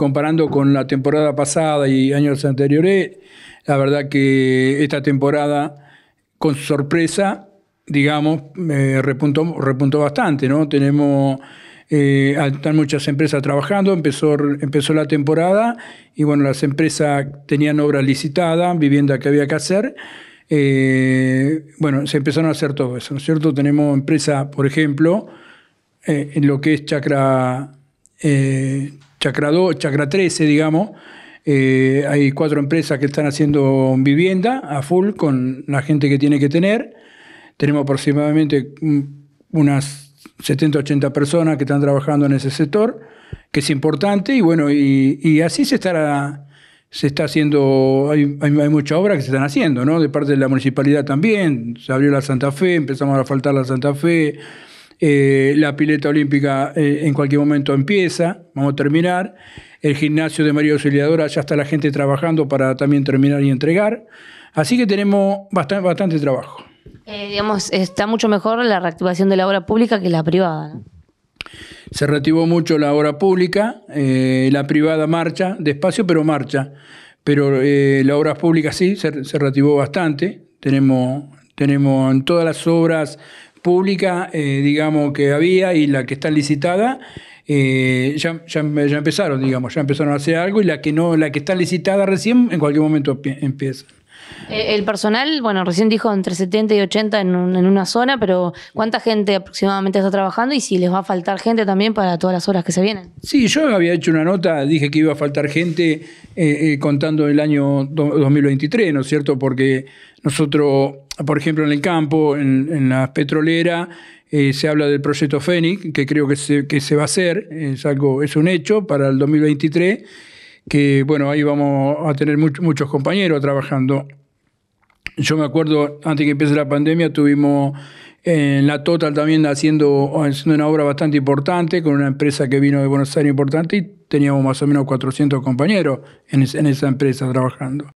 comparando con la temporada pasada y años anteriores, la verdad que esta temporada, con sorpresa, digamos, repuntó, bastante, ¿no? Tenemos... Eh, muchas empresas trabajando, empezó, empezó la temporada y bueno, las empresas tenían obra licitada, vivienda que había que hacer. Eh, bueno, se empezaron a hacer todo eso, ¿no es cierto? Tenemos empresas, por ejemplo, eh, en lo que es Chacra, Chacra 13, digamos. Eh, hay cuatro empresas que están haciendo vivienda a full con la gente que tiene que tener. Tenemos aproximadamente unas 70, 80 personas que están trabajando en ese sector, que es importante. Y bueno, y, así se estará se está haciendo, hay, hay muchas obras que se están haciendo, ¿no? De parte de la municipalidad también, se abrió la Santa Fe, empezamos a faltar la Santa Fe, eh, la pileta olímpica eh, en cualquier momento empieza, vamos a terminar, el gimnasio de María Auxiliadora ya está la gente trabajando para también terminar y entregar, así que tenemos bastante, trabajo. Eh, digamos, está mucho mejor la reactivación de la obra pública que la privada. Se reactivó mucho la obra pública, la privada marcha, despacio pero marcha, pero la obra pública sí, se, se reactivó bastante, tenemos tenemos en todas las obras pública, eh, digamos, que había y la que está licitada, eh, ya, ya, ya, empezaron, digamos, ya empezaron a hacer algo y la que no, la que está licitada recién, en cualquier momento empieza. Eh, el personal, bueno, recién dijo entre 70 y 80 en, una zona, pero ¿cuánta gente aproximadamente está trabajando y si les va a faltar gente también para todas las horas que se vienen? Sí, yo había hecho una nota, dije que iba a faltar gente eh, eh, contando el año 2023, ¿no es cierto? Porque nosotros, por ejemplo, en el campo, en, las petroleras, se habla del proyecto Fénix, que creo que se, que se va a hacer, es, algo, es un hecho para el 2023 que bueno, ahí vamos a tener muchos compañeros trabajando. Yo me acuerdo, antes que empiece la pandemia, tuvimos en la Total también haciendo, haciendo una obra bastante importante con una empresa que vino de Buenos Aires importante y teníamos más o menos 400 compañeros en esa empresa trabajando.